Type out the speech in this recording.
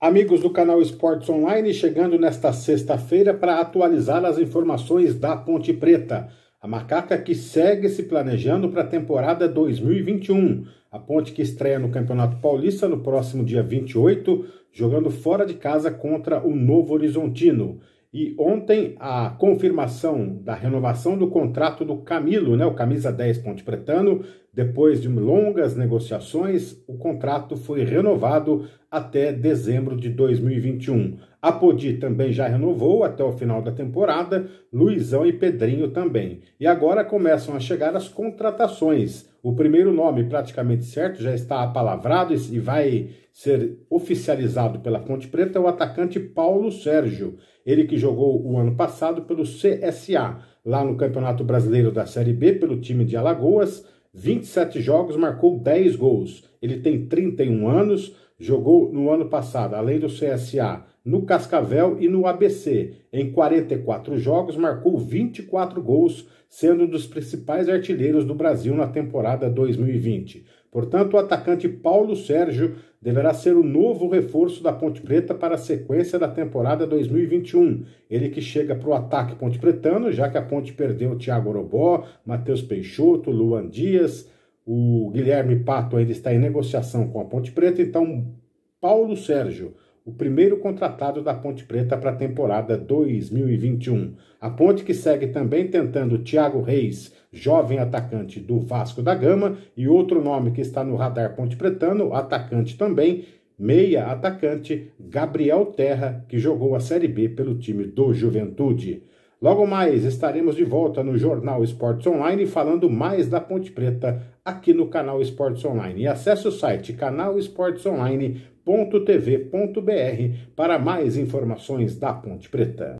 Amigos do canal Esportes Online, chegando nesta sexta-feira para atualizar as informações da Ponte Preta. A macaca que segue se planejando para a temporada 2021. A ponte que estreia no Campeonato Paulista no próximo dia 28, jogando fora de casa contra o Novo Horizontino. E ontem a confirmação da renovação do contrato do Camilo, né, o camisa 10 Ponte Pretano, depois de longas negociações, o contrato foi renovado até dezembro de 2021. A Podi também já renovou até o final da temporada, Luizão e Pedrinho também. E agora começam a chegar as contratações. O primeiro nome, praticamente certo, já está apalavrado e vai ser oficializado pela Ponte Preta, é o atacante Paulo Sérgio. Ele que jogou o ano passado pelo CSA, lá no Campeonato Brasileiro da Série B, pelo time de Alagoas. 27 jogos, marcou 10 gols. Ele tem 31 anos Jogou no ano passado, além do CSA, no Cascavel e no ABC. Em 44 jogos, marcou 24 gols, sendo um dos principais artilheiros do Brasil na temporada 2020. Portanto, o atacante Paulo Sérgio deverá ser o novo reforço da Ponte Preta para a sequência da temporada 2021. Ele que chega para o ataque ponte-pretano, já que a Ponte perdeu Thiago Orobó, Matheus Peixoto, Luan Dias, o Guilherme Pato ainda está em negociação com a Ponte Preta, então Paulo Sérgio, o primeiro contratado da Ponte Preta para a temporada 2021. A Ponte que segue também tentando Thiago Reis, jovem atacante do Vasco da Gama, e outro nome que está no radar Ponte Pretano, atacante também, meia atacante Gabriel Terra, que jogou a Série B pelo time do Juventude. Logo mais estaremos de volta no Jornal Esportes Online falando mais da Ponte Preta aqui no canal Esportes Online. E acesse o site canalesportesonline.tv.br para mais informações da Ponte Preta.